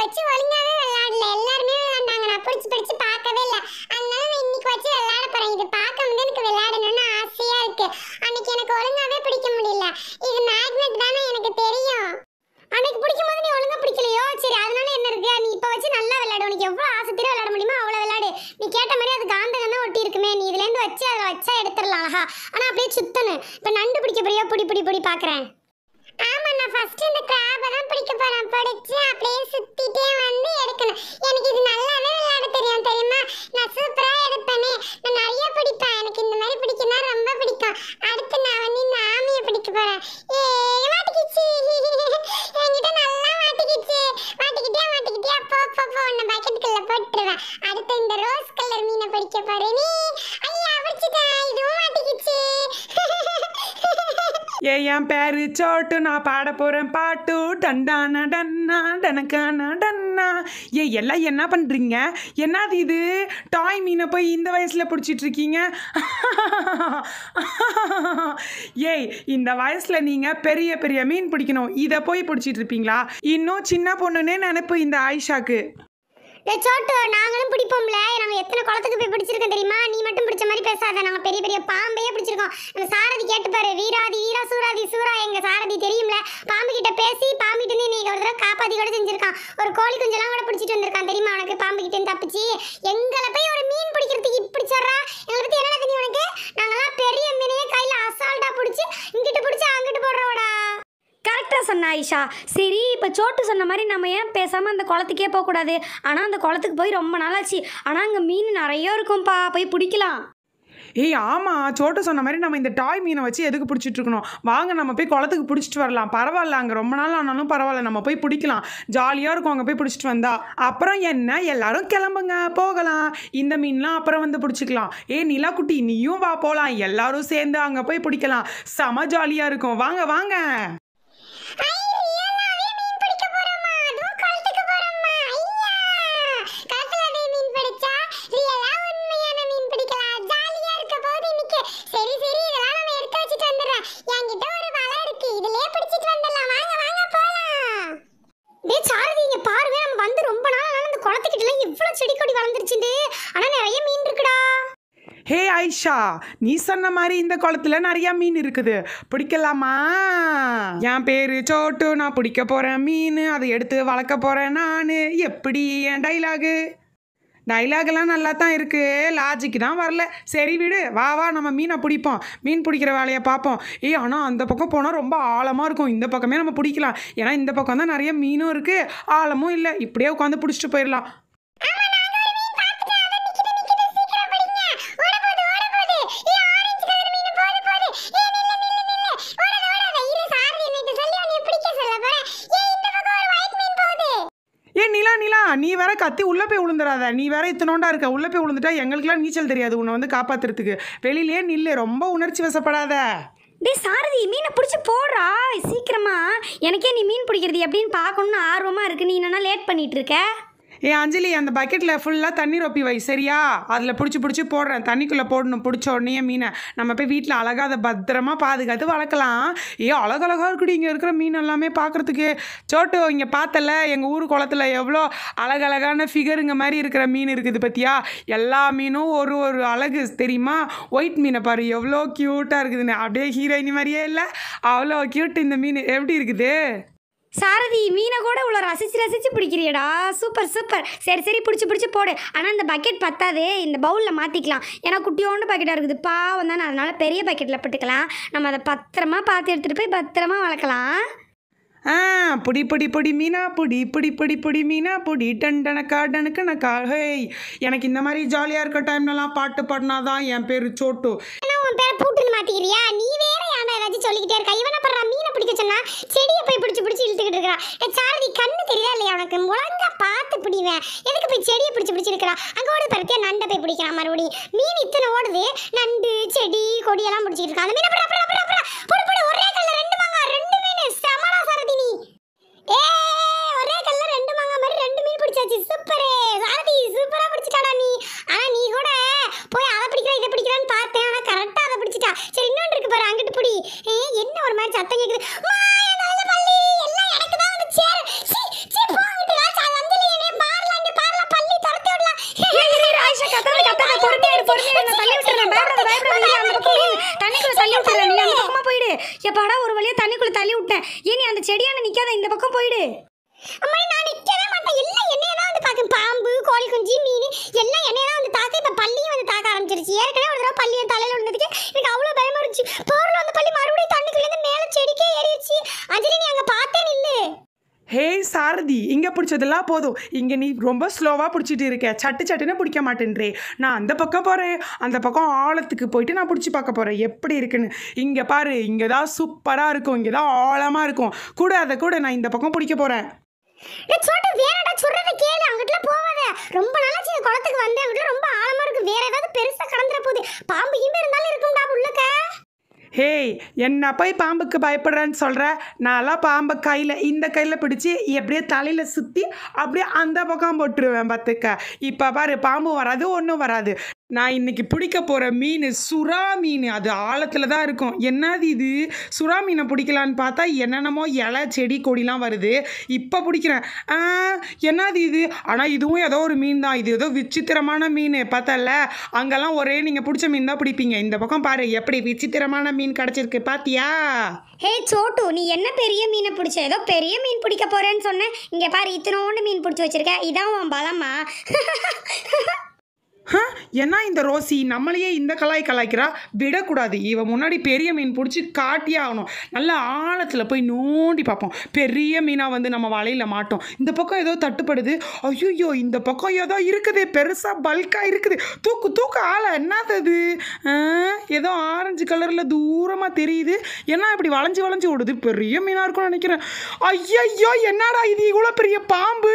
வச்சு ஒழுங்காவே விளையாடல எல்லாருமே விளையாண்டாங்க நான் பிடிச்சி பிடிச்சி பார்க்கவே இல்லை அதனால நான் இன்னைக்கு வச்சு விளையாட போறேன் இது வந்து எனக்கு விளையாடணும்னு ஆசையா இருக்கு அன்னைக்கு எனக்கு ஒழுங்காவே பிடிக்க முடியல இது மேக்னெட் தானே எனக்கு தெரியும் அன்னைக்கு பிடிக்கும் போது நீ ஒழுங்கா பிடிக்கலையோ சரி அதனால என்ன இருக்கு நீ இப்போ வச்சு நல்லா விளையாடு உனக்கு எவ்வளோ ஆசை தீர விளையாட முடியுமோ அவ்வளோ விளையாடு நீ கேட்ட மாதிரி அது காந்தகம் தான் ஒட்டி இருக்குமே நீ இதுலேருந்து வச்சு அதை வச்சா எடுத்துடலாம் அழகா ஆனால் அப்படியே சுத்தனு இப்போ நண்டு பிடிக்க போறியோ பிடி பிடி பிடி பார்க்குறேன் ஃபர்ஸ்ட் இந்த கிராப் தான் பிடிக்க போறேன் பிடிச்சு அப்படியே சுத்திட்டே வந்து எடுக்கணும் எனக்கு இது நல்லாவே விளையாட தெரியும் தெரியுமா நான் சூப்பரா எடுப்பேனே நான் நிறைய பிடிப்பேன் எனக்கு இந்த மாதிரி பிடிக்கனா ரொம்ப பிடிக்கும் அடுத்து நான் வந்து இந்த ஆமிய பிடிக்க போறேன் ஏ மாட்டிக்கிச்சு என்கிட்ட நல்லா மாட்டிக்கிச்சு மாட்டிக்கிட்டே மாட்டிக்கிட்டே போ அப்போ ஒன்று பக்கெட்டுக்குள்ள போட்டுருவேன் அடுத்து இந்த ரோஸ் கலர் மீனை பிடிக்க போறேனே ஏ என் பேரு சோட்டு நான் பாட போகிறேன் பாட்டு டண்டான டன்னா டனக்கான டன்னா ஏ எல்லாம் என்ன பண்ணுறீங்க என்னது இது டாய் மீனை போய் இந்த வயசில் பிடிச்சிட்ருக்கீங்க ஏய் இந்த வயசில் நீங்கள் பெரிய பெரிய மீன் பிடிக்கணும் இதை போய் பிடிச்சிட்டு இருப்பீங்களா இன்னும் சின்ன பொண்ணுன்னு நினைப்பு இந்த ஆயிஷாக்கு சோட்டு நாங்களும் பிடிப்போம்ல நாங்க எத்தனை குளத்துக்கு போய் பிடிச்சிருக்கோம் தெரியுமா நீ மட்டும் பிடிச்ச மாதிரி பேசாத நாங்க பெரிய பெரிய பாம்பையே பிடிச்சிருக்கோம் நம்ம சாரதி கேட்டுப்பாரு வீராதி சூரா சூராதி சூரா எங்க சாரதி தெரியும்ல பாம்பு கிட்ட பேசி பாம்பு கிட்ட நீ ஒரு தடவை காப்பாத்தி கூட செஞ்சிருக்கான் ஒரு கோழி குஞ்செல்லாம் கூட பிடிச்சிட்டு வந்திருக்கான் தெரியுமா உனக்கு பாம்பு கிட்ட தப்பிச்சு எங்களை போய் ஒரு மீன் பிடிக்கிறதுக்கு இப்படி சொல்றா எங்களை பத்தி என்ன தெரியும் உனக்கு நாங்கெல்லாம் பெரிய மீனையே கையில அசால்ட்டா பிடிச்சி இங்கிட்டு பிடிச்சி அங்கிட்டு போடுறோடா கரெக்டாக சொன்ன ஐஷா சரி இப்போ சோட்டு சொன்ன மாதிரி நம்ம ஏன் பேசாமல் அந்த குளத்துக்கே போகக்கூடாது ஆனால் அந்த குளத்துக்கு போய் ரொம்ப நாளாச்சு ஆனால் அங்கே மீன் நிறைய இருக்கும்ப்பா போய் பிடிக்கலாம் ஏய் ஆமாம் சோட்டை சொன்ன மாதிரி நம்ம இந்த டாய் மீனை வச்சு எதுக்கு பிடிச்சிட்ருக்கணும் வாங்க நம்ம போய் குளத்துக்கு பிடிச்சிட்டு வரலாம் பரவாயில்ல அங்கே ரொம்ப நாள் ஆனாலும் பரவாயில்ல நம்ம போய் பிடிக்கலாம் ஜாலியாக இருக்கும் அங்கே போய் பிடிச்சிட்டு வந்தா அப்புறம் என்ன எல்லாரும் கிளம்புங்க போகலாம் இந்த மீன்லாம் அப்புறம் வந்து பிடிச்சிக்கலாம் ஏ குட்டி நீயும் வா போகலாம் எல்லாரும் சேர்ந்து அங்கே போய் பிடிக்கலாம் செம ஜாலியாக இருக்கும் வாங்க வாங்க ஹே ஐஷா நீ சொன்ன மாதிரி இந்த குளத்துல நிறைய மீன் இருக்குது பிடிக்கலாமா என் பேரு சோட்டு நான் பிடிக்க போறேன் மீன் அதை எடுத்து வளர்க்க போறேன் நான் எப்படி என் டைலாகு டைலாகெல்லாம் நல்லா தான் இருக்குது லாஜிக்கு தான் வரல சரி விடு வா வா நம்ம மீனை பிடிப்போம் மீன் பிடிக்கிற வேலையை பார்ப்போம் ஏ ஆனால் அந்த பக்கம் போனால் ரொம்ப ஆழமாக இருக்கும் இந்த பக்கமே நம்ம பிடிக்கலாம் ஏன்னா இந்த பக்கம் தான் நிறைய மீனும் இருக்குது ஆழமும் இல்லை இப்படியே உட்காந்து பிடிச்சிட்டு போயிடலாம் நீ வேற கத்தி உள்ளே போய் விழுந்துடாத நீ வேற இத்தனோண்டா இருக்க உள்ளே போய் விழுந்துட்டா எங்களுக்குலாம் நீச்சல் தெரியாது உன்னை வந்து காப்பாத்துறதுக்கு வெளியிலேயே நில்ல ரொம்ப உணர்ச்சி வசப்படாத டே சாரதி மீனை பிடிச்சி போடுறா சீக்கிரமா எனக்கே நீ மீன் பிடிக்கிறது எப்படின்னு பார்க்கணுன்னு ஆர்வமாக இருக்கு நீ என்னென்னா லேட் பண்ணிகிட்டு இருக்க ஏ அஞ்சலி அந்த பக்கெட்டில் ஃபுல்லாக தண்ணி ரொப்பி வை சரியா அதில் பிடிச்சி பிடிச்சி போடுறேன் தண்ணிக்குள்ளே போடணும் பிடிச்ச உடனே மீனை நம்ம போய் வீட்டில் அழகாக அதை பத்திரமா பாதுகாத்து வளர்க்கலாம் ஏ அழகழகாக இருக்குடி இங்கே இருக்கிற மீன் எல்லாமே பார்க்குறதுக்கு சோட்டு இங்கே பார்த்தல எங்கள் ஊர் குளத்தில் எவ்வளோ அழகழகான ஃபிகருங்க மாதிரி இருக்கிற மீன் இருக்குது பற்றியா எல்லா மீனும் ஒரு ஒரு அழகு தெரியுமா ஒயிட் மீனை பாரு எவ்வளோ க்யூட்டாக இருக்குதுன்னு அப்படியே ஹீரோயினி மாதிரியே இல்லை அவ்வளோ க்யூட் இந்த மீன் எப்படி இருக்குது சாரதி மீனை கூட இவ்வளோ ரசிச்சு ரசிச்சு பிடிக்கிறியடா சூப்பர் சூப்பர் சரி சரி பிடிச்சி பிடிச்சி போடு ஆனால் இந்த பக்கெட் பத்தாது இந்த பவுலில் மாற்றிக்கலாம் ஏன்னா குட்டியோண்டு பக்கெட்டாக இருக்குது பாவம் தானே அதனால் பெரிய பக்கெட்டில் போட்டுக்கலாம் நம்ம அதை பத்திரமா பார்த்து எடுத்துகிட்டு போய் பத்திரமா வளர்க்கலாம் ஆ பொடி பொடி பொடி மீனா பொடி பொடி பொடி பொடி மீனா பொடி டண்டனக்கா டனுக்கு நக்கா ஹேய் எனக்கு இந்த மாதிரி ஜாலியாக இருக்க டைம்லலாம் பாட்டு பாடினா தான் என் பேர் சோட்டு பேரை பூட்டுன்னு மாத்திக்கிறியா நீ வேற ஏன் ஏதாச்சும் சொல்லிக்கிட்டே இருக்கா இவனை பண்ற மீனை பிடிக்க சொன்னா செடியை போய் பிடிச்சு பிடிச்சு இழுத்துக்கிட்டு இருக்கிறான் ஏ சாரதி கண்ணு தெரியல இல்லையா உனக்கு முழங்க பார்த்து பிடிவேன் எதுக்கு போய் செடியை பிடிச்சு பிடிச்சு இருக்கிறான் அங்கே ஓடி பருத்தியா நண்டை போய் பிடிக்கிறான் மறுபடியும் மீன் இத்தனை ஓடுது நண்டு செடி கொடியெல்லாம் பிடிச்சிக்கிட்டு இருக்கான் அந்த மீனை வந்துருச்சு ஏற்கனவே ஒரு தடவை பள்ளியை தலையில் விழுந்ததுக்கு எனக்கு அவ்வளோ பயமாக இருந்துச்சு போரில் வந்து பள்ளி மறுபடியும் தண்ணிக்குள்ளேருந்து மேலே செடிக்கே ஏறிடுச்சு அஞ்சலி நீ அங்கே பார்த்தேன் இல்லை ஹே சாரதி இங்கே பிடிச்சதெல்லாம் போதும் இங்கே நீ ரொம்ப ஸ்லோவாக பிடிச்சிட்டு இருக்க சட்டு சட்டுன்னு பிடிக்க மாட்டேன்றே நான் அந்த பக்கம் போகிறேன் அந்த பக்கம் ஆழத்துக்கு போயிட்டு நான் பிடிச்சி பார்க்க போகிறேன் எப்படி இருக்குன்னு இங்கே பாரு இங்கே தான் சூப்பராக இருக்கும் இங்கே தான் ஆழமாக இருக்கும் கூட அதை கூட நான் இந்த பக்கம் பிடிக்க போகிறேன் சொல்லிட்டு வேறடா சொல்றத கேளு அங்கிட்டலாம் போவாத ரொம்ப நாளாச்சு இந்த குளத்துக்கு வந்தேன் அங்கிட்ட ரொம்ப ஆழமா இருக்கு வேற ஹேய் என்ன போய் பாம்புக்கு பயப்படுறேன்னு சொல்கிற நான்லாம் பாம்பை கையில் இந்த கையில் பிடிச்சி எப்படியே தலையில் சுற்றி அப்படியே அந்த பக்கம் போட்டுருவேன் பார்த்துக்க இப்போ பாரு பாம்பு வராது ஒன்றும் வராது நான் இன்னைக்கு பிடிக்க போகிற மீன் சுறா மீன் அது ஆழத்தில் தான் இருக்கும் என்னது இது சுறா மீனை பிடிக்கலான்னு பார்த்தா என்னென்னமோ இலை செடி கொடிலாம் வருது இப்போ பிடிக்கிறேன் என்னது இது ஆனால் இதுவும் ஏதோ ஒரு மீன் தான் இது ஏதோ விசித்திரமான மீன் பார்த்தல அங்கெல்லாம் ஒரே நீங்கள் பிடிச்ச மீன் தான் பிடிப்பீங்க இந்த பக்கம் பாரு எப்படி விசித்திரமான மீன் கிடச்சிருக்கு பாத்தியா ஹே சோட்டு நீ என்ன பெரிய மீனை பிடிச்ச ஏதோ பெரிய மீன் பிடிக்க போகிறேன்னு சொன்னேன் இங்கே பாரு ஒன்று மீன் பிடிச்சி வச்சிருக்கேன் இதான் பலமா என்ன இந்த ரோசி நம்மளையே இந்த கலாய் கலாய்க்கிறா விடக்கூடாது இவன் முன்னாடி பெரிய மீன் பிடிச்சி காட்டியே ஆகணும் நல்லா ஆழத்தில் போய் நோண்டி பார்ப்போம் பெரிய மீனாக வந்து நம்ம வலையில் மாட்டோம் இந்த பக்கம் ஏதோ தட்டுப்படுது ஐயோ இந்த பக்கம் ஏதோ இருக்குது பெருசாக பல்காக இருக்குது தூக்கு தூக்கு ஆளை என்னது ஏதோ ஆரஞ்சு கலரில் தூரமாக தெரியுது ஏன்னா இப்படி வளைஞ்சு வளைஞ்சு ஓடுது பெரிய மீனாக இருக்கும்னு நினைக்கிறேன் ஐயோ என்னடா இது இவ்வளோ பெரிய பாம்பு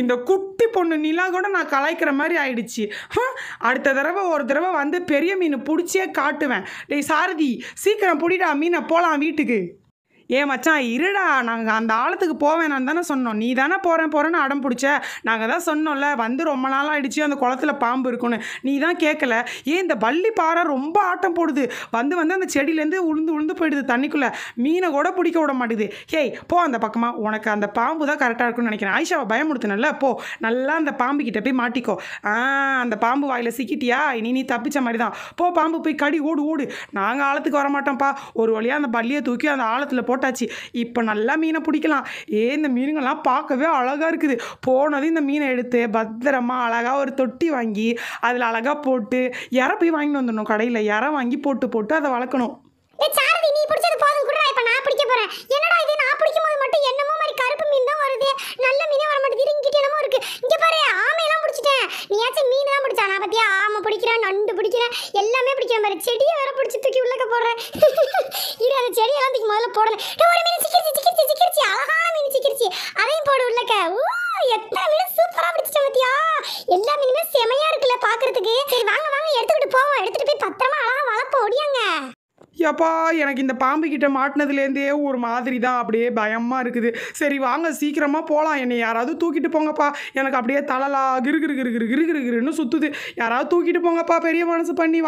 இந்த குட்டி பொண்ணு நிலா கூட நான் கலாய்க்கிற மாதிரி ஆயிடுச்சு அடுத்த தடவை ஒரு தடவை வந்து பெரிய மீன் பிடிச்சியே காட்டுவேன் டேய் சாரதி சீக்கிரம் பிடிடா மீனை போகலாம் வீட்டுக்கு ஏ மச்சான் இருடா நாங்கள் அந்த ஆழத்துக்கு போவேன் தானே சொன்னோம் நீ தானே போகிறேன் போகிறேன்னு அடம் பிடிச்ச நாங்கள் தான் சொன்னோம்ல வந்து ரொம்ப நாளாக ஆகிடுச்சு அந்த குளத்துல பாம்பு இருக்குன்னு நீ தான் கேட்கல ஏன் இந்த பள்ளி பாறை ரொம்ப ஆட்டம் போடுது வந்து வந்து அந்த செடியிலேருந்து உளுந்து உளுந்து போயிடுது தண்ணிக்குள்ளே மீனை கூட பிடிக்க விட மாட்டேது ஹேய் போ அந்த பக்கமாக உனக்கு அந்த பாம்பு தான் கரெக்டாக இருக்கும்னு நினைக்கிறேன் ஆயிஷாவை பயமுடுத்தினல்ல போ நல்லா அந்த பாம்பு கிட்டே போய் மாட்டிக்கோ ஆ அந்த பாம்பு வாயில் சிக்கிட்டியா இனி நீ தப்பிச்ச மாதிரி தான் போ பாம்பு போய் கடி ஓடு ஓடு நாங்கள் ஆழத்துக்கு வரமாட்டோம்ப்பா ஒரு வழியாக அந்த பள்ளியை தூக்கி அந்த ஆழத்தில் போட்டு போட்டாச்சு இப்போ நல்லா மீனை பிடிக்கலாம் ஏ இந்த மீனுங்கள்லாம் பார்க்கவே அழகாக இருக்குது போனதும் இந்த மீனை எடுத்து பத்திரமா அழகாக ஒரு தொட்டி வாங்கி அதில் அழகாக போட்டு இற போய் வாங்கிட்டு வந்துடணும் கடையில் இற வாங்கி போட்டு போட்டு அதை வளர்க்கணும் பிடிச்சது இப்போ நான் என்னடா நான் மட்டும் என்னமோ மாதிரி கருப்பு மீன் வருது நல்ல மீனே வர இங்கிட்ட இருக்குது இங்கே பாரு நீயாச்சும் பிடிச்சா நான் ஆமை பிடிக்கிறேன் நண்டு பிடிக்கிறேன் எல்லாமே பிடிக்கிறேன் பாரு செடியை வேற பிடிச்சி போடுறேன் இரு அந்த செடியை தூக்கி முதல்ல போடணும் ஒரு மீன் சிக்கிருச்சு சிக்கிருச்சு சிக்கிருச்சு அழகான மீன் சிக்கிருச்சு அதையும் போடு உள்ளக்க ஊ எத்தனை மீன் சூப்பராக பிடிச்சிட்ட பார்த்தியா எல்லா மீனுமே செமையாக இருக்குல்ல பார்க்குறதுக்கு சரி வாங்க வாங்க எடுத்துக்கிட்டு போவோம் எடுத்துகிட்டு போய் பத்திரமா அழகாக வளர்ப்ப ஒடியாங்க ஏப்பா எனக்கு இந்த பாம்பு கிட்ட மாட்டினதுலேருந்தே ஒரு மாதிரி தான் அப்படியே பயமாக இருக்குது சரி வாங்க சீக்கிரமாக போகலாம் என்னை யாராவது தூக்கிட்டு போங்கப்பா எனக்கு அப்படியே தலலா கிரு கிரு கிரு கிரு கிரு கிருன்னு சுற்றுது யாராவது தூக்கிட்டு போங்கப்பா பெரிய மனசு பண்ணி